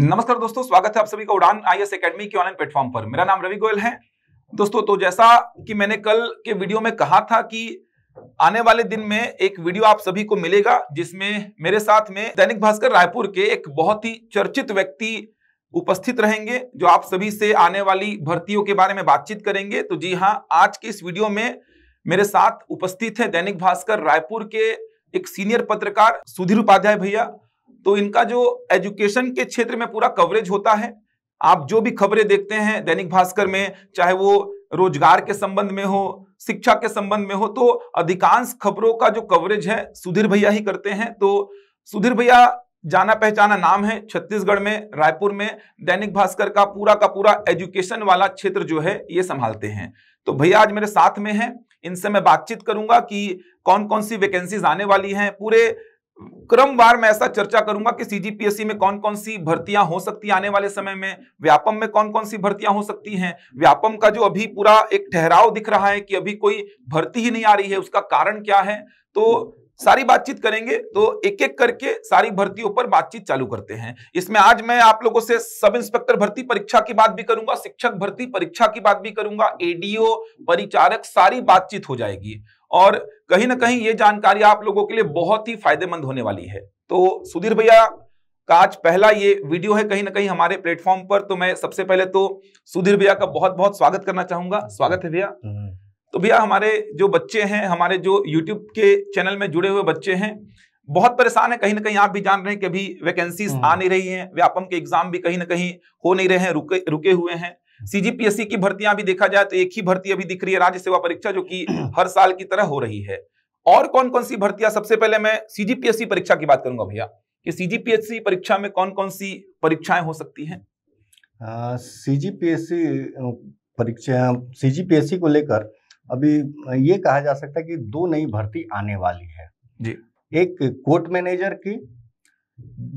नमस्कार दोस्तों स्वागत है आप सभी का उड़ान आई एस अकेडमी के ऑनलाइन प्लेटफॉर्म पर मेरा नाम रवि गोयल है दोस्तों तो जैसा कि मैंने कल के वीडियो में कहा था कि आने वाले दिन में एक वीडियो आप सभी को मिलेगा जिसमें मेरे साथ में दैनिक भास्कर रायपुर के एक बहुत ही चर्चित व्यक्ति उपस्थित रहेंगे जो आप सभी से आने वाली भर्तियों के बारे में बातचीत करेंगे तो जी हाँ आज के इस वीडियो में मेरे साथ उपस्थित है दैनिक भास्कर रायपुर के एक सीनियर पत्रकार सुधीर उपाध्याय भैया तो इनका जो एजुकेशन के क्षेत्र में पूरा कवरेज होता है आप जो भी खबरें देखते हैं दैनिक भास्कर में चाहे वो रोजगार के संबंध में हो शिक्षा के संबंध में हो तो अधिकांश खबरों का जो कवरेज है सुधीर भैया ही करते हैं तो सुधीर भैया जाना पहचाना नाम है छत्तीसगढ़ में रायपुर में दैनिक भास्कर का पूरा का पूरा एजुकेशन वाला क्षेत्र जो है ये संभालते हैं तो भैया आज मेरे साथ में हैं इनसे मैं बातचीत करूंगा कि कौन कौन सी वैकेंसीज आने वाली हैं पूरे क्रमवार मैं ऐसा चर्चा करूंगा कि सीजीपीएससी में कौन कौन सी भर्तियां हो सकती आने वाले समय में व्यापम में कौन कौन सी भर्तियां हो सकती हैं व्यापम का जो अभी पूरा एक ठहराव दिख रहा है कि अभी कोई भर्ती ही नहीं आ रही है उसका कारण क्या है तो सारी बातचीत करेंगे तो एक एक करके सारी भर्तियों पर बातचीत चालू करते हैं इसमें आज मैं आप लोगों से सब इंस्पेक्टर भर्ती परीक्षा की बात भी करूंगा शिक्षक भर्ती परीक्षा की बात भी करूंगा एडीओ परिचारक सारी बातचीत हो जाएगी और कहीं ना कहीं ये जानकारी आप लोगों के लिए बहुत ही फायदेमंद होने वाली है तो सुधीर भैया का आज पहला ये वीडियो है कहीं ना कहीं हमारे प्लेटफॉर्म पर तो मैं सबसे पहले तो सुधीर भैया का बहुत बहुत स्वागत करना चाहूंगा स्वागत है भैया हम्म। तो भैया हमारे जो बच्चे हैं हमारे जो यूट्यूब के चैनल में जुड़े हुए बच्चे हैं बहुत परेशान है कहीं ना कहीं आप भी जान रहे हैं कि अभी वैकेंसीज हम्म। आ नहीं रही हैं व्यापम के एग्जाम भी कहीं ना कहीं हो नहीं रहे हैं रुके रुके हुए हैं सीजीपीएससी की भर्तियां भी देखा जाए तो एक ही भर्ती अभी दिख रही है राज्य सेवा परीक्षा जो कि हर साल की तरह हो रही है और कौन कौन सी भर्तियां सबसे पहले मैं सीजीपीएससी परीक्षा की बात करूंगा भैया कि सीजीपीएससी परीक्षा में कौन कौन सी परीक्षाएं हो सकती हैं सीजीपीएससी परीक्षा सीजीपीएससी को लेकर अभी ये कहा जा सकता है कि दो नई भर्ती आने वाली है जी एक कोर्ट मैनेजर की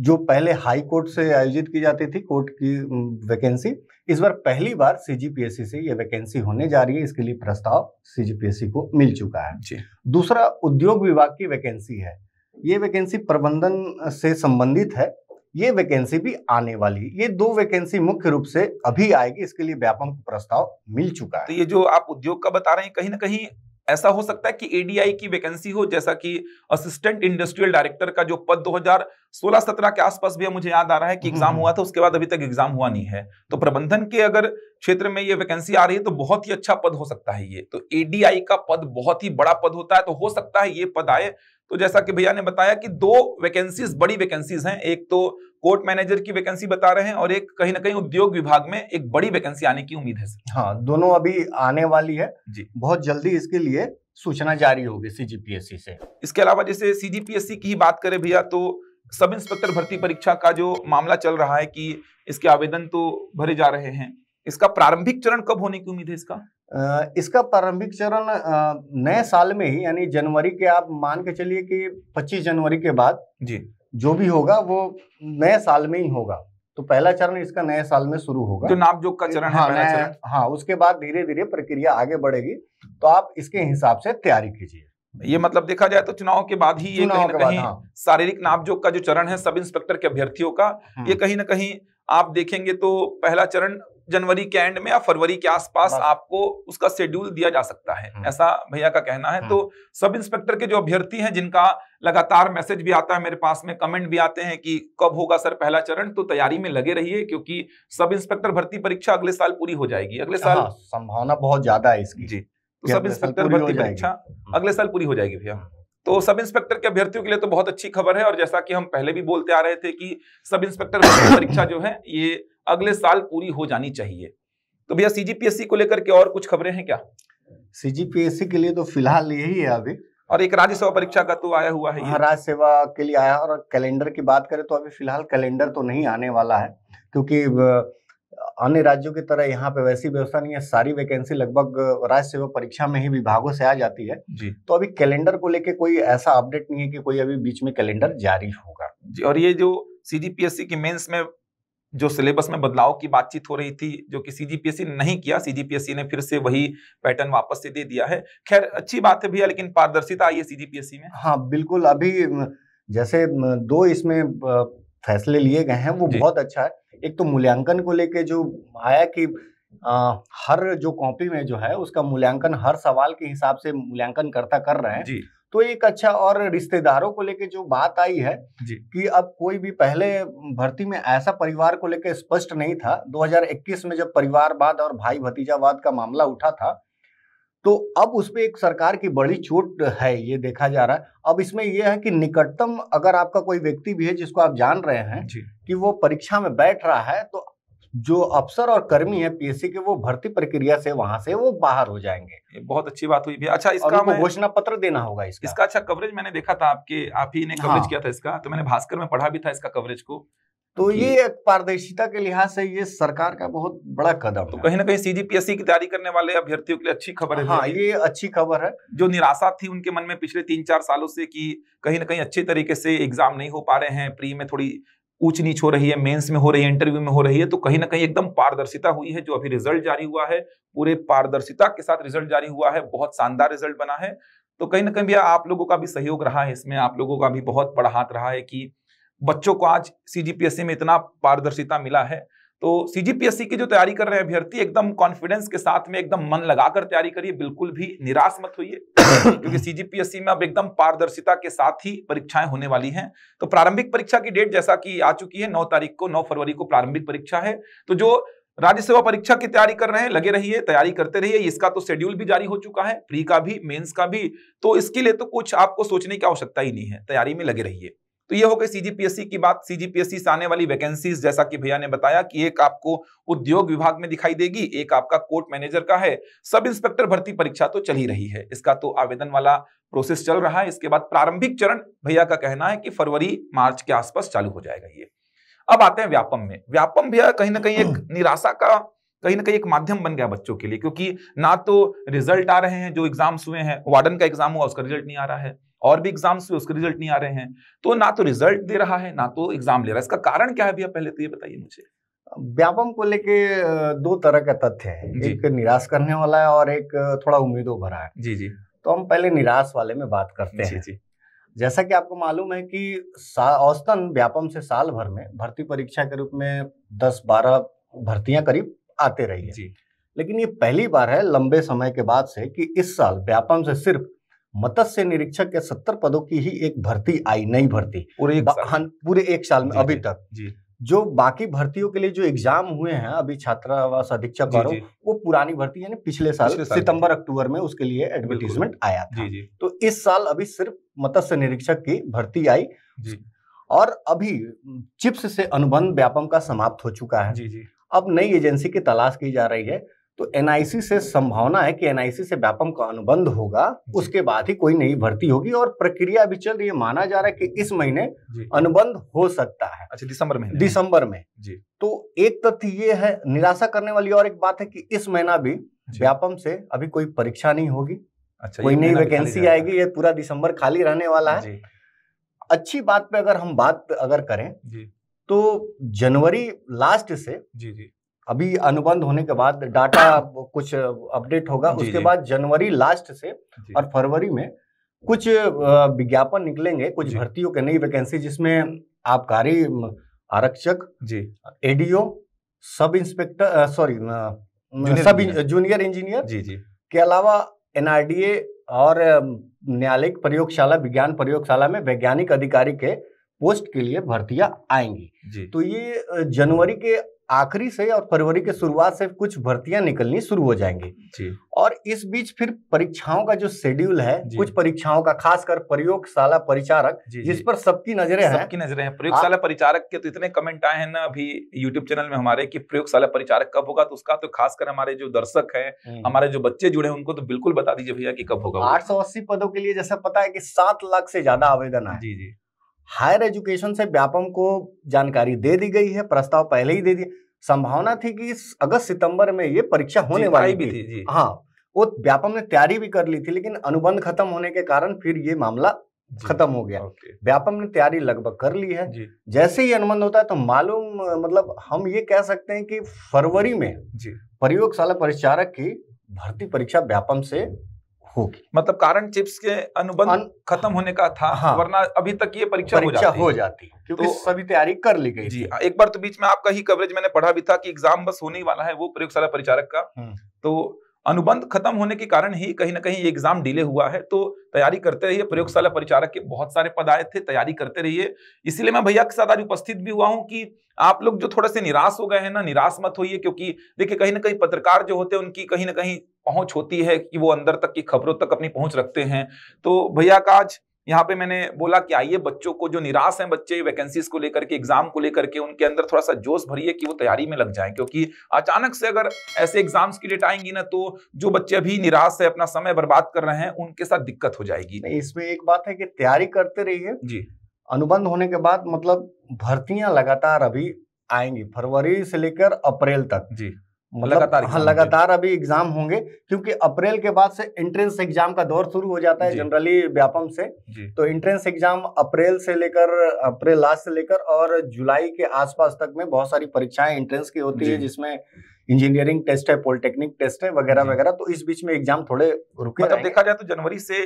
जो पहले हाई कोर्ट से आयोजित की जाती थी कोर्ट की वैकेंसी इस बार पहली बार सीजीपीएससी से ये वैकेंसी होने जा रही है इसके लिए प्रस्ताव सीजीपीएससी को मिल चुका है जी। दूसरा उद्योग विभाग की वैकेंसी है ये वैकेंसी प्रबंधन से संबंधित है ये वैकेंसी भी आने वाली है ये दो वैकेंसी मुख्य रूप से अभी आएगी इसके लिए व्यापक प्रस्ताव मिल चुका है तो ये जो आप उद्योग का बता रहे हैं कहीं ना कहीं ऐसा हो सकता है कि एडीआई की वैकेंसी हो जैसा कि असिस्टेंट इंडस्ट्रियल डायरेक्टर का जो पद 2016-17 के आसपास भी मुझे याद आ रहा है कि एग्जाम हम्म, हम्म। हुआ था उसके बाद अभी तक एग्जाम हुआ नहीं है तो प्रबंधन के अगर क्षेत्र में ये वैकेंसी आ रही है तो बहुत ही अच्छा पद हो सकता है ये तो एडीआई का पद बहुत ही बड़ा पद होता है तो हो सकता है ये पद आए तो जैसा कि भैया ने बताया कि दो वैकेंसीज बड़ी वैकेंसीज हैं एक तो कोर्ट मैनेजर की वैकेंसी बता रहे हैं और एक कहीं ना कहीं उद्योग विभाग में एक बड़ी वैकेंसी आने की उम्मीद है हाँ दोनों अभी आने वाली है जी बहुत जल्दी इसके लिए सूचना जारी होगी सीजीपीएससी से इसके अलावा जैसे सीजीपीएससी की ही बात करें भैया तो सब इंस्पेक्टर भर्ती परीक्षा का जो मामला चल रहा है कि इसके आवेदन तो भरे जा रहे हैं इसका प्रारंभिक चरण कब होने की उम्मीद है इसका इसका प्रारंभिक चरण नए साल में ही यानी जनवरी के आप मान के चलिए कि 25 जनवरी के बाद जी जो भी होगा वो नए साल में ही होगा तो पहला चरण इसका नए साल में शुरू होगा जो तो नापजोग का चरण हाँ, है चरण हाँ उसके बाद धीरे धीरे प्रक्रिया आगे बढ़ेगी तो आप इसके हिसाब से तैयारी कीजिए ये मतलब देखा जाए तो चुनाव के बाद ही ये कहीं ना कहीं हाँ। शारीरिक नापजोग का जो चरण है सब इंस्पेक्टर के अभ्यर्थियों का ये हाँ। कहीं ना कहीं आप देखेंगे तो पहला चरण जनवरी के एंड में या फरवरी के आसपास आपको उसका शेड्यूल दिया जा सकता है हम्म। ऐसा भैया का कहना है हम्म। तो सब इंस्पेक्टर के जो अभ्यर्थी हैं जिनका लगातार मैसेज भी आता है मेरे पास में कमेंट भी आते हैं कि कब होगा सर पहला चरण तो तैयारी में लगे रहिए क्योंकि सब इंस्पेक्टर भर्ती परीक्षा अगले साल पूरी हो जाएगी अगले साल हाँ, संभावना बहुत ज्यादा है इसकी जी तो सब इंस्पेक्टर भर्ती परीक्षा हम्म। अगले साल पूरी हो जाएगी भैया तो सब इंस्पेक्टर के अभ्यर्थियों के लिए तो बहुत अच्छी खबर है और जैसा कि हम पहले भी बोलते आ रहे थे कि सब इंस्पेक्टर परीक्षा जो है ये अगले साल पूरी हो जानी चाहिए तो भैया सीजीपीएससी को लेकर के और कुछ खबरें हैं क्या सीजीपीएससी के लिए तो फिलहाल यही है अभी और एक राज्य सेवा परीक्षा का तो आया हुआ है हाँ, राज्य सेवा के लिए आया और कैलेंडर की बात करें तो अभी फिलहाल कैलेंडर तो नहीं आने वाला है क्योंकि अन्य राज्यों की तरह यहाँ पे वैसी व्यवस्था नहीं है सारी वैकेंसी लगभग राज्य सेवा परीक्षा में ही विभागों से आ जाती है जी तो अभी कैलेंडर को लेके कोई ऐसा अपडेट नहीं है कि कोई अभी बीच में कैलेंडर जारी होगा जी और ये जो सीजीपीएससी की मेंस में जो सिलेबस में बदलाव की बातचीत हो रही थी जो कि सीजीपीएससी नहीं किया सीजीपीएससी ने फिर से वही पैटर्न वापस से दे दिया है खैर अच्छी बात है भैया लेकिन पारदर्शिता आई है सीजीपीएससी में हाँ बिल्कुल अभी जैसे दो इसमें फैसले लिए गए हैं वो बहुत अच्छा है एक तो मूल्यांकन को लेके जो आया कि आ, हर जो कॉपी में जो है उसका मूल्यांकन हर सवाल के हिसाब से मूल्यांकन करता कर रहे हैं जी तो एक अच्छा और रिश्तेदारों को लेके जो बात आई है कि अब कोई भी पहले भर्ती में ऐसा परिवार को लेके स्पष्ट नहीं था 2021 में जब परिवारवाद और भाई भतीजावाद का मामला उठा था तो अब पर एक सरकार की बड़ी छूट है ये देखा जा रहा है अब इसमें यह है कि निकटतम अगर आपका कोई व्यक्ति भी है जिसको आप जान रहे हैं कि वो परीक्षा में बैठ रहा है तो जो अफसर और कर्मी है पीएससी के वो भर्ती प्रक्रिया से वहां से वो बाहर हो जाएंगे बहुत अच्छी बात हुई भी अच्छा इसका घोषणा पत्र देना होगा इसका इसका अच्छा कवरेज मैंने देखा था आपके आप ही ने कवरेज हाँ। किया था इसका तो मैंने भास्कर में पढ़ा भी था इसका कवरेज को तो ये एक पारदर्शिता के लिहाज से ये सरकार का बहुत बड़ा कदम तो कहीं ना कहीं सीजीपीएससी की तैयारी करने वाले अभ्यर्थियों के लिए अच्छी खबर है हाँ ये अच्छी खबर है जो निराशा थी उनके मन में पिछले तीन चार सालों से कि कहीं ना कहीं अच्छे तरीके से एग्जाम नहीं हो पा रहे हैं प्री में थोड़ी ऊंच नीच हो रही है मेंस में हो रही है इंटरव्यू में हो रही है तो कहीं ना कहीं एकदम पारदर्शिता हुई है जो अभी रिजल्ट जारी हुआ है पूरे पारदर्शिता के साथ रिजल्ट जारी हुआ है बहुत शानदार रिजल्ट बना है तो कहीं ना कहीं भैया आप लोगों का भी सहयोग रहा है इसमें आप लोगों का भी बहुत बड़ा हाथ रहा है कि बच्चों को आज सीजीपीएससी में इतना पारदर्शिता मिला है तो सीजीपीएससी की जो तैयारी कर रहे हैं अभ्यर्थी एकदम कॉन्फिडेंस के साथ में एकदम मन लगाकर तैयारी करिए बिल्कुल भी निराश मत होइए क्योंकि सीजीपीएससी में अब एकदम पारदर्शिता के साथ ही परीक्षाएं होने वाली हैं तो प्रारंभिक परीक्षा की डेट जैसा कि आ चुकी है नौ तारीख को नौ फरवरी को प्रारंभिक परीक्षा है तो जो राज्य सेवा परीक्षा की तैयारी कर रहे हैं लगे रहिए है, तैयारी करते रहिए इसका तो शेड्यूल भी जारी हो चुका है प्री का भी मेन्स का भी तो इसके लिए तो कुछ आपको सोचने की आवश्यकता ही नहीं है तैयारी में लगे रहिए तो ये हो गई सीजीपीएससी की बात सीजीपीएससी से आने वाली वैकेंसीज जैसा कि भैया ने बताया कि एक आपको उद्योग विभाग में दिखाई देगी एक आपका कोर्ट मैनेजर का है सब इंस्पेक्टर भर्ती परीक्षा तो चल ही रही है इसका तो आवेदन वाला प्रोसेस चल रहा है इसके बाद प्रारंभिक चरण भैया का कहना है कि फरवरी मार्च के आसपास चालू हो जाएगा ये अब आते हैं व्यापम में व्यापम भैया कहीं ना कहीं एक हम्म। निराशा का कहीं ना कहीं एक माध्यम बन गया बच्चों के लिए क्योंकि ना तो रिजल्ट आ रहे हैं जो एग्जाम्स हुए हैं वार्डन का एग्जाम हुआ उसका रिजल्ट नहीं आ रहा है और भी एग्जाम्स में उसके रिजल्ट नहीं आ रहे हैं तो ना तो रिजल्ट दे रहा है ना तो एग्जाम ले रहा है इसका कारण क्या है भैया पहले तो ये बताइए मुझे व्यापम को लेके दो तरह के तथ्य है एक निराश करने वाला है और एक थोड़ा उम्मीदों भरा है जी जी तो हम पहले निराश वाले में बात करते हैं जी जैसा कि आपको मालूम है कि औसतन व्यापम से साल भर में भर्ती परीक्षा के रूप में दस बारह भर्तियां करीब आते रही है जी। लेकिन ये पहली बार है लंबे समय के बाद से कि इस साल व्यापम से सिर्फ मत्स्य निरीक्षक के सत्तर पदों की ही एक भर्ती आई नई भर्ती पूरे एक साल, पूरे एक साल में अभी तक जी जो बाकी भर्तियों के लिए जो एग्जाम हुए हैं अभी छात्रावास अधीक्षक और वो पुरानी भर्ती यानी पिछले साल पिछले साल सितंबर अक्टूबर में उसके लिए एडवर्टीजमेंट आया था जी जी। तो इस साल अभी सिर्फ मत्स्य निरीक्षक की भर्ती आई जी। और अभी चिप्स से अनुबंध व्यापम का समाप्त हो चुका है जी जी। अब नई एजेंसी की तलाश की जा रही है तो एनआईसी से संभावना है कि एनआईसी से व्यापम का अनुबंध होगा उसके बाद ही कोई नई भर्ती होगी और प्रक्रिया भी चल रही है माना जा रहा है कि इस महीने अनुबंध हो सकता है अच्छा दिसंबर में दिसंबर में जी तो एक तथ्य ये है निराशा करने वाली और एक बात है कि इस महीना भी व्यापम से अभी कोई परीक्षा नहीं होगी अच्छा कोई नई वैकेंसी आएगी ये पूरा दिसंबर खाली रहने वाला है अच्छी बात पे अगर हम बात अगर करें जी तो जनवरी लास्ट से जी जी अभी अनुबंध होने के बाद डाटा कुछ अपडेट होगा उसके बाद जनवरी लास्ट से और फरवरी में कुछ विज्ञापन निकलेंगे कुछ भर्तियों के नई वैकेंसी जिसमें आबकारी आरक्षक जी ADO sub inspector sorry sub junior engineer जी जी के अलावा एनआरडीए और न्यायालयिक प्रयोगशाला विज्ञान प्रयोगशाला में वैज्ञानिक अधिकारी के पोस्ट के लिए भर्तियां आएंगी तो ये जनवरी के आखिरी से और फरवरी के शुरुआत से कुछ भर्तियां निकलनी शुरू हो जाएंगी जी और इस बीच फिर परीक्षाओं का जो शेड्यूल है कुछ परीक्षाओं का खासकर प्रयोगशाला परिचारक जिस पर सबकी नजरें हैं सबकी नजरें हैं प्रयोगशाला परिचारक के तो इतने कमेंट आए हैं ना अभी यूट्यूब चैनल में हमारे की प्रयोगशाला परिचारक कब होगा तो उसका तो खासकर हमारे जो दर्शक है हम्म। हमारे जो बच्चे जुड़े हैं उनको तो बिल्कुल बता दीजिए भैया की कब होगा आठ पदों के लिए जैसा पता है की सात लाख से ज्यादा आवेदन है जी जी हायर एजुकेशन से व्यापम को जानकारी दे दी गई है प्रस्ताव पहले ही दे दिया संभावना थी कि अगस्त सितंबर में ये परीक्षा होने वाली भी थी, थी हाँ वो व्यापम ने तैयारी भी कर ली थी लेकिन अनुबंध खत्म होने के कारण फिर ये मामला खत्म हो गया व्यापम ने तैयारी लगभग कर ली है जैसे ही अनुबंध होता है तो मालूम मतलब हम ये कह सकते हैं कि फरवरी में प्रयोगशाला परिचारक की भर्ती परीक्षा व्यापम से होगी मतलब कारण चिप्स के अनुबंध अन... खत्म होने का था हाँ, वरना अभी तक ये परीक्षा, हो जाती, हो जाती क्योंकि तो, सभी तैयारी कर ली गई जी एक बार तो बीच में आपका ही कवरेज मैंने पढ़ा भी था कि एग्जाम बस होने ही वाला है वो प्रयोगशाला परिचारक का हम्म। तो अनुबंध खत्म होने के कारण ही कहीं ना कहीं ये एग्जाम डिले हुआ है तो तैयारी करते रहिए प्रयोगशाला परिचारक के बहुत सारे पद आए थे तैयारी करते रहिए इसीलिए मैं भैया के साथ आज उपस्थित भी हुआ हूँ कि आप लोग जो थोड़ा से निराश हो गए हैं ना निराश मत होइए क्योंकि देखिए कहीं ना कहीं पत्रकार जो होते हैं उनकी कहीं ना कहीं पहुंच होती है कि वो अंदर तक की खबरों तक अपनी पहुंच रखते हैं तो भैया का आज यहाँ पे मैंने बोला कि आइए बच्चों को जो निराश हैं बच्चे वैकेंसीज को लेकर के एग्जाम को लेकर के उनके अंदर थोड़ा सा जोश भरिए कि वो तैयारी में लग जाएं क्योंकि अचानक से अगर ऐसे एग्जाम्स की डेट आएंगी ना तो जो बच्चे अभी निराश है अपना समय बर्बाद कर रहे हैं उनके साथ दिक्कत हो जाएगी इसमें एक बात है कि तैयारी करते रहिए जी अनुबंध होने के बाद मतलब भर्तियां लगातार अभी आएंगी फरवरी से लेकर अप्रैल तक जी मतलब लगातार हाँ लगातार अभी एग्जाम होंगे क्योंकि अप्रैल के बाद से एंट्रेंस एग्जाम का दौर शुरू हो जाता है जनरली व्यापम से तो एंट्रेंस एग्जाम अप्रैल से लेकर अप्रैल लास्ट से लेकर और जुलाई के आसपास तक में बहुत सारी परीक्षाएं एंट्रेंस की होती है जिसमें इंजीनियरिंग टेस्ट है पॉलिटेक्निक टेस्ट है वगैरह वगैरह तो इस बीच में एग्जाम थोड़े रुके मतलब देखा जाए तो जनवरी से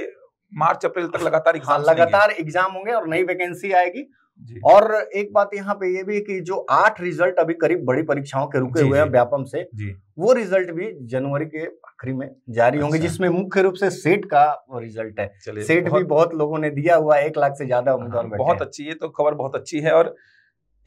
मार्च अप्रैल तक लगातार एग्जाम हाँ, लगातार एग्जाम होंगे और नई वैकेंसी आएगी और एक बात यहाँ पे ये भी कि जो आठ रिजल्ट अभी करीब बड़ी परीक्षाओं के रुके हुए हैं व्यापम से वो रिजल्ट भी जनवरी के आखिरी में जारी अच्छा। होंगे जिसमें मुख्य रूप से सेट का रिजल्ट है सेट भी बहुत लोगों ने दिया हुआ एक लाख से ज्यादा उम्मीदवार हाँ, बहुत अच्छी है तो खबर बहुत अच्छी है और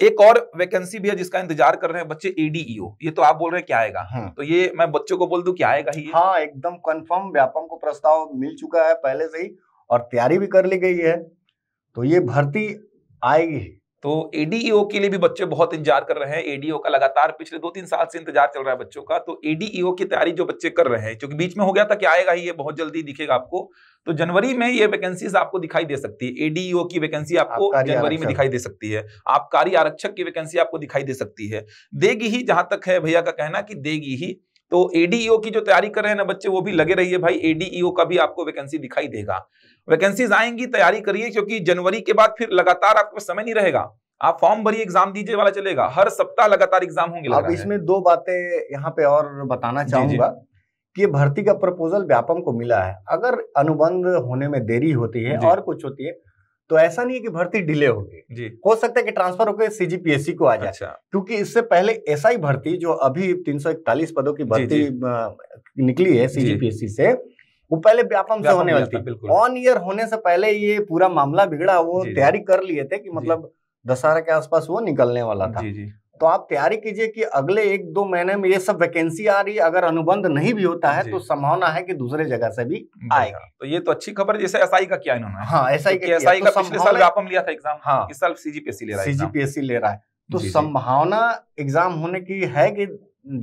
एक और वैकेंसी भी है जिसका इंतजार कर रहे हैं बच्चे एडीईओ e ये तो आप बोल रहे हैं क्या आएगा हाँ। तो ये मैं बच्चों को बोल दू क्या आएगा ही हाँ एकदम कंफर्म व्यापम को प्रस्ताव मिल चुका है पहले से ही और तैयारी भी कर ली गई है तो ये भर्ती आएगी तो एडीईओ e के लिए भी बच्चे बहुत इंतजार कर रहे हैं एडीओ e का लगातार पिछले दो तीन साल से इंतजार चल रहा है बच्चों का तो एडीईओ e की तैयारी जो बच्चे कर रहे हैं क्योंकि बीच में हो गया था कि आएगा ही ये बहुत जल्दी दिखेगा आपको तो जनवरी में ये वैकेंसीज आपको दिखाई दे सकती है एडीईओ की वैकेंसी आपको जनवरी में दिखाई दे सकती है आबकारी आरक्षक की वैकेंसी आपको दिखाई दे सकती है देगी ही जहां तक है भैया का कहना कि देगी ही तो एडीईओ e की जो तैयारी कर रहे हैं ना बच्चे वो भी लगे रहिए भाई एडीईओ e का भी आपको वैकेंसी दिखाई देगा वैकेंसीज आएंगी तैयारी करिए क्योंकि जनवरी के बाद फिर लगातार आपको समय नहीं रहेगा आप फॉर्म भरिए एग्जाम दीजिए वाला चलेगा हर सप्ताह लगातार एग्जाम होंगे अब इसमें दो बातें यहाँ पे और बताना चाहूंगा कि भर्ती का प्रपोजल व्यापम को मिला है अगर अनुबंध होने में देरी होती है और कुछ होती है तो ऐसा नहीं है कि भर्ती डिले होगी हो सकता है कि ट्रांसफर होकर सीजीपीएससी को आ जाए अच्छा। क्योंकि इससे पहले एसआई भर्ती जो अभी तीन पदों की भर्ती निकली है सीजीपीएससी से वो पहले व्यापम से होने वाली थी ऑन ईयर होने से पहले ये पूरा मामला बिगड़ा वो तैयारी कर लिए थे कि मतलब दशहरा के आसपास वो निकलने वाला था तो आप तैयारी कीजिए कि अगले एक दो महीने में ये सब वैकेंसी आ रही है अगर अनुबंध नहीं भी होता है तो संभावना है कि दूसरे जगह से भी आएगा तो ये तो अच्छी खबर जैसे आई का किया इन्होंने हाँ आई का एसआई का तो पिछले साल व्यापम लिया था एग्जाम हाँ इस साल सीजीपीएससी ले रहा है सीजीपीएससी ले रहा है तो संभावना एग्जाम होने की है कि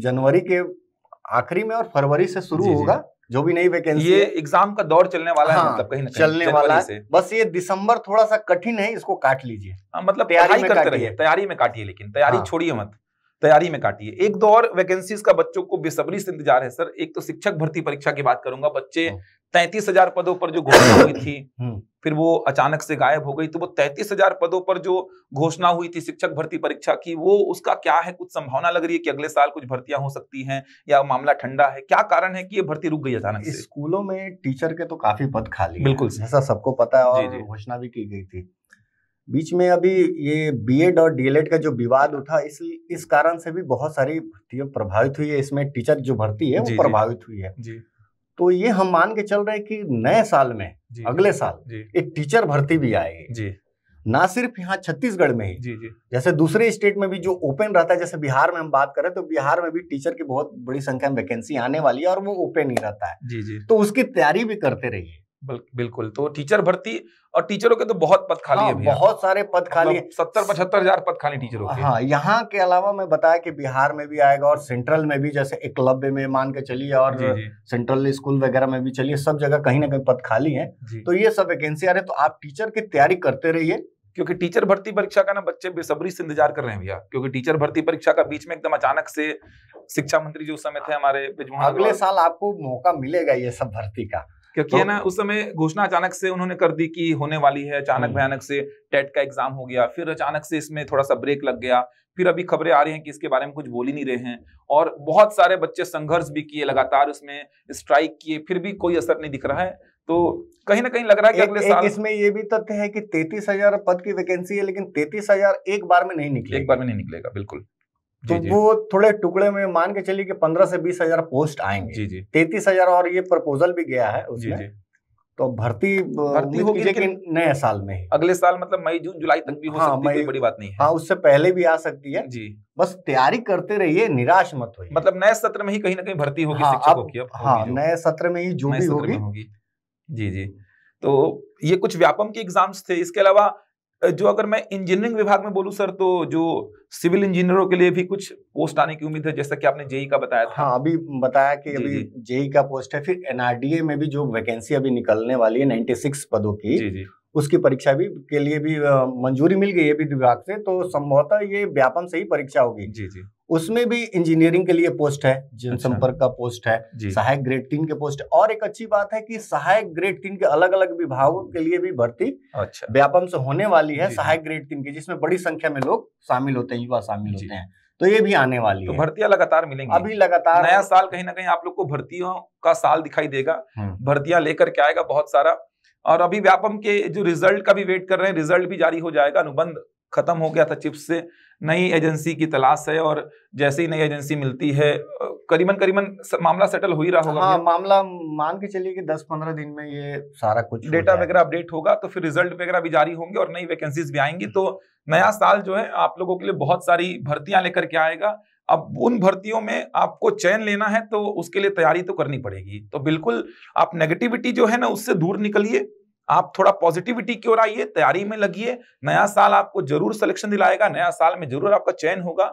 जनवरी के आखिरी में और फरवरी से शुरू होगा जो भी नई वैकेंसी ये एग्जाम का दौर चलने वाला हाँ, है मतलब कहीं ना कहीं चलने वाला है बस ये दिसंबर थोड़ा सा कठिन है इसको काट लीजिए हाँ, मतलब तैयारी करते रहिए तैयारी में काटिए लेकिन तैयारी हाँ, छोड़िए मत तैयारी में काटिए एक दो और वैकेंसीज का बच्चों को बेसब्री से इंतजार है सर एक तो शिक्षक भर्ती परीक्षा की बात करूंगा बच्चे हाँ। तैतीस हजार पदों पर जो घोषणा हुई थी हम्म। फिर वो अचानक से गायब हो गई तो वो तैतीस हजार पदों पर जो घोषणा हुई थी शिक्षक भर्ती परीक्षा की वो उसका क्या है कुछ संभावना लग रही है कि अगले साल कुछ भर्तियां हो सकती हैं या मामला ठंडा है क्या कारण है कि ये भर्ती रुक गई अचानक स्कूलों में टीचर के तो काफी पद खाली बिल्कुल ऐसा सबको पता है और घोषणा भी की गई थी बीच में अभी ये बी और डी का जो विवाद उठा इस इस कारण से भी बहुत सारी भर्तियां प्रभावित हुई है इसमें टीचर जो भर्ती है वो प्रभावित हुई है जी तो ये हम मान के चल रहे हैं कि नए साल में अगले साल एक टीचर भर्ती भी आएगी जी ना सिर्फ यहाँ छत्तीसगढ़ में ही जी जी जैसे दूसरे स्टेट में भी जो ओपन रहता है जैसे बिहार में हम बात करें तो बिहार में भी टीचर की बहुत बड़ी संख्या में वैकेंसी आने वाली है और वो ओपन ही रहता है जी जी तो उसकी तैयारी भी करते रहिए बिल्कुल तो टीचर भर्ती और टीचरों के तो बहुत पद खाली हाँ, है बहुत सारे पद खाली मतलब है सत्तर पचहत्तर हजार पद खाली टीचरों के हाँ यहाँ के अलावा मैं बताया कि बिहार में भी आएगा और सेंट्रल में भी जैसे एकलव्य में मान के चलिए और जी, जी. सेंट्रल स्कूल वगैरह में भी चलिए सब जगह कहीं ना कहीं पद खाली है तो ये सब वैकेंसी आ रहे तो आप टीचर की तैयारी करते रहिए क्योंकि टीचर भर्ती परीक्षा का ना बच्चे बेसब्री से इंतजार कर रहे हैं भैया क्योंकि टीचर भर्ती परीक्षा का बीच में एकदम अचानक से शिक्षा मंत्री जो समय थे हमारे अगले साल आपको मौका मिलेगा ये सब भर्ती का क्योंकि है तो ना उस समय घोषणा अचानक से उन्होंने कर दी कि होने वाली है अचानक हम्म। भयानक से टेट का एग्जाम हो गया फिर अचानक से इसमें थोड़ा सा ब्रेक लग गया फिर अभी खबरें आ रही हैं कि इसके बारे में कुछ बोल ही नहीं रहे हैं और बहुत सारे बच्चे संघर्ष भी किए लगातार उसमें स्ट्राइक किए फिर भी कोई असर नहीं दिख रहा है तो कहीं ना कहीं लग रहा है कि अगले साल इसमें ये भी तथ्य है कि तैतीस हजार पद की वैकेंसी है लेकिन तैतीस हजार एक बार में नहीं निकले एक बार में नहीं निकलेगा बिल्कुल तो वो थोड़े टुकड़े में मान के चलिए कि पंद्रह से बीस हजार पोस्ट आएंगे तैतीस हजार और ये प्रपोजल भी गया है उसमें जी जी तो भर्ती भर्ती होगी लेकिन नए साल में अगले साल मतलब मई जून जुलाई तक भी हो हाँ, सकती है बड़ी बात नहीं है हाँ उससे पहले भी आ सकती है जी बस तैयारी करते रहिए निराश मत होइए मतलब नए सत्र में ही कहीं ना कहीं भर्ती होगी हाँ, की अब हाँ नए सत्र में ही जो भी होगी जी जी तो ये कुछ व्यापम के एग्जाम्स थे इसके अलावा जो अगर मैं इंजीनियरिंग हम्म। विभाग में बोलूं सर तो जो सिविल इंजीनियरों के लिए भी कुछ पोस्ट आने की उम्मीद है जैसा कि आपने जेई का बताया था हाँ अभी बताया कि अभी जेई का पोस्ट है फिर एनआरडीए में भी जो वैकेंसी अभी निकलने वाली है सिक्स पदों की जी जी उसकी परीक्षा भी के लिए भी मंजूरी मिल गई है विभाग से तो संभवतः ये व्यापम से ही परीक्षा होगी जी जी उसमें भी इंजीनियरिंग के लिए पोस्ट है अच्छा। जनसंपर्क का पोस्ट है सहायक ग्रेड तीन के पोस्ट है और एक अच्छी बात है कि सहायक ग्रेड तीन के अलग अलग विभागों के लिए भी भर्ती अच्छा। व्यापम से होने वाली है सहायक ग्रेड तीन की जिसमें बड़ी संख्या में लोग शामिल होते हैं युवा शामिल होते हैं तो ये भी आने वाली तो है भर्तियां लगातार मिलेंगी अभी लगातार नया साल कहीं ना कहीं आप लोग को भर्तियों का साल दिखाई देगा हम्म। भर्तियां लेकर के आएगा बहुत सारा और अभी व्यापम के जो रिजल्ट का भी वेट कर रहे हैं रिजल्ट भी जारी हो जाएगा अनुबंध ख़त्म हो गया था चिप्स से नई एजेंसी की तलाश है और जैसे ही नई एजेंसी मिलती है करीबन करीबन मामला सेटल हो ही रहा होगा हाँ, मामला मान के चलिए कि 10-15 दिन में ये सारा कुछ डेटा वगैरह अपडेट होगा तो फिर रिजल्ट वगैरह भी जारी होंगे और नई वैकेंसीज भी आएंगी तो नया साल जो है आप लोगों के लिए बहुत सारी भर्तियां लेकर के आएगा अब उन भर्तियों में आपको चयन लेना है तो उसके लिए तैयारी तो करनी पड़ेगी तो बिल्कुल आप नेगेटिविटी जो है ना उससे दूर निकलिए आप थोड़ा पॉजिटिविटी की ओर आइए तैयारी में लगिए नया साल आपको जरूर सिलेक्शन दिलाएगा नया साल में जरूर आपका चयन होगा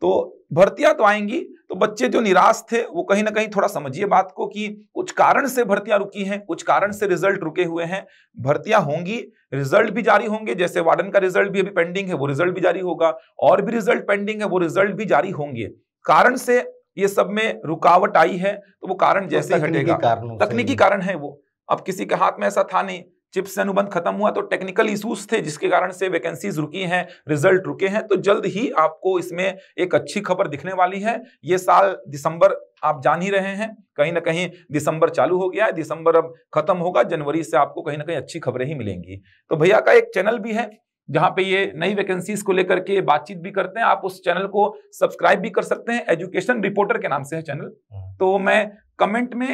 तो भर्तियां तो आएंगी तो बच्चे जो निराश थे वो कहीं ना कहीं थोड़ा समझिए बात को कि कुछ कारण से भर्तियां रुकी हैं कुछ कारण से रिजल्ट रुके हुए हैं भर्तियां होंगी रिजल्ट भी जारी होंगे जैसे वार्डन का रिजल्ट भी अभी पेंडिंग है वो रिजल्ट भी जारी होगा और भी रिजल्ट पेंडिंग है वो रिजल्ट भी जारी होंगे कारण से ये सब में रुकावट आई है तो वो कारण जैसे तो हटेगा तकनीकी कारण है वो अब किसी के हाथ में ऐसा था नहीं चिप्स अनुबंध खत्म हुआ तो टेक्निकल इशूज थे जिसके कारण से वैकेंसीज रुकी हैं रिजल्ट रुके हैं तो जल्द ही आपको इसमें एक अच्छी खबर दिखने वाली है ये साल दिसंबर आप जान ही रहे हैं कहीं ना कहीं दिसंबर चालू हो गया है दिसंबर अब खत्म होगा जनवरी से आपको कहीं ना कहीं अच्छी खबरें ही मिलेंगी तो भैया का एक चैनल भी है जहाँ पे ये नई वैकेंसीज को लेकर के बातचीत भी करते हैं आप उस चैनल को सब्सक्राइब भी कर सकते हैं एजुकेशन रिपोर्टर के नाम से है चैनल हाँ। तो मैं कमेंट में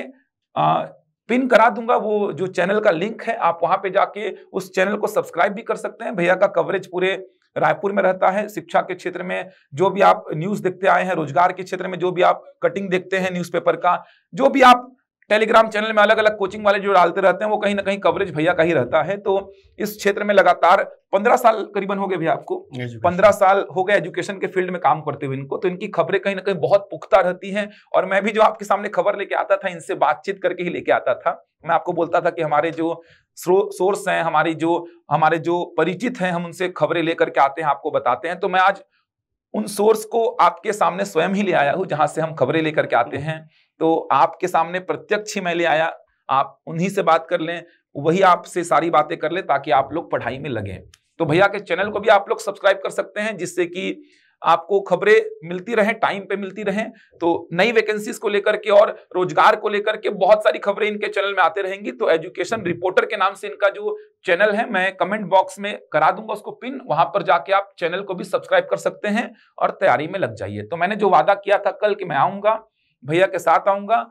पिन करा दूंगा वो जो चैनल का लिंक है आप वहां पे जाके उस चैनल को सब्सक्राइब भी कर सकते हैं भैया का कवरेज पूरे रायपुर में रहता है शिक्षा के क्षेत्र में जो भी आप न्यूज देखते आए हैं रोजगार के क्षेत्र में जो भी आप कटिंग देखते हैं न्यूज़पेपर का जो भी आप टेलीग्राम चैनल में अलग अलग कोचिंग वाले जो डालते रहते हैं वो कहीं ना कहीं कवरेज भैया का ही रहता है तो इस क्षेत्र में लगातार पंद्रह साल करीबन हो गए भैया आपको पंद्रह साल हो गए एजुकेशन के फील्ड में काम करते हुए इनको तो इनकी खबरें कहीं ना कहीं बहुत पुख्ता रहती हैं और मैं भी जो आपके सामने खबर लेके आता था इनसे बातचीत करके ही लेके आता था मैं आपको बोलता था कि हमारे जो सोर्स हैं हमारी जो हमारे जो परिचित हैं हम उनसे खबरें लेकर के आते हैं आपको बताते हैं तो मैं आज उन सोर्स को आपके सामने स्वयं ही ले आया हूँ जहां से हम खबरें लेकर के आते हैं तो आपके सामने प्रत्यक्ष ही मैं ले आया आप उन्हीं से बात कर लें वही आपसे सारी बातें कर लें ताकि आप लोग पढ़ाई में लगें तो भैया के चैनल को भी आप लोग सब्सक्राइब कर सकते हैं जिससे कि आपको खबरें मिलती रहें टाइम पे मिलती रहें तो नई वैकेंसीज को लेकर के और रोजगार को लेकर के बहुत सारी खबरें इनके चैनल में आते रहेंगी तो एजुकेशन रिपोर्टर के नाम से इनका जो चैनल है मैं कमेंट बॉक्स में करा दूंगा उसको पिन वहां पर जाके आप चैनल को भी सब्सक्राइब कर सकते हैं और तैयारी में लग जाइए तो मैंने जो वादा किया था कल कि मैं आऊंगा भैया के साथ आऊंगा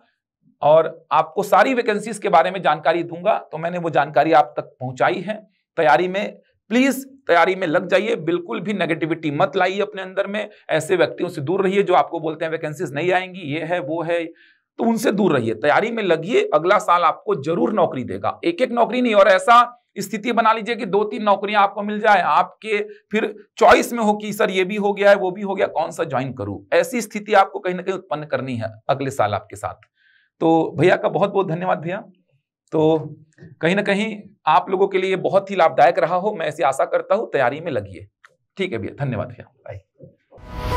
और आपको सारी वैकेंसीज के बारे में जानकारी दूंगा तो मैंने वो जानकारी आप तक पहुंचाई है तैयारी में प्लीज तैयारी में लग जाइए बिल्कुल भी नेगेटिविटी मत लाइए अपने अंदर में ऐसे व्यक्तियों से दूर रहिए जो आपको बोलते हैं वैकेंसीज नहीं आएंगी ये है वो है तो उनसे दूर रहिए तैयारी में लगिए अगला साल आपको जरूर नौकरी देगा एक एक नौकरी नहीं और ऐसा स्थिति बना लीजिए कि दो तीन नौकरियां आपको मिल जाए आपके फिर चॉइस में हो कि सर ये भी हो गया है वो भी हो गया कौन सा ज्वाइन करूं ऐसी स्थिति आपको कहीं ना कहीं उत्पन्न करनी है अगले साल आपके साथ तो भैया का बहुत बहुत धन्यवाद भैया तो कहीं ना कहीं आप लोगों के लिए बहुत ही लाभदायक रहा हो मैं ऐसी आशा करता हूँ तैयारी में लगी ठीक है भैया धन्यवाद भैया